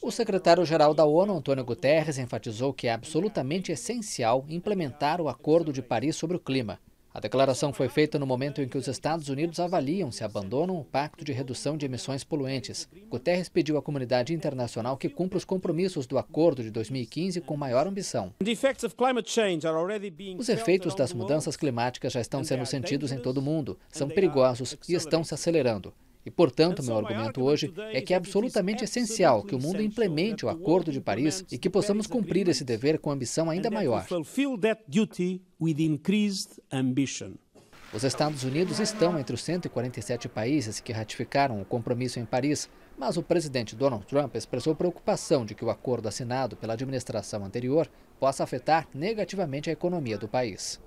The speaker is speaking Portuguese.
O secretário-geral da ONU, Antônio Guterres, enfatizou que é absolutamente essencial implementar o Acordo de Paris sobre o Clima. A declaração foi feita no momento em que os Estados Unidos avaliam se abandonam o Pacto de Redução de Emissões Poluentes. Guterres pediu à comunidade internacional que cumpra os compromissos do acordo de 2015 com maior ambição. Os efeitos das mudanças climáticas já estão sendo sentidos em todo o mundo, são perigosos e estão se acelerando. E, portanto, meu argumento hoje é, é que é, é absolutamente essencial que o mundo implemente o Acordo de Paris e que possamos cumprir esse dever com ambição ainda maior. Os Estados Unidos estão entre os 147 países que ratificaram o compromisso em Paris, mas o presidente Donald Trump expressou preocupação de que o acordo assinado pela administração anterior possa afetar negativamente a economia do país.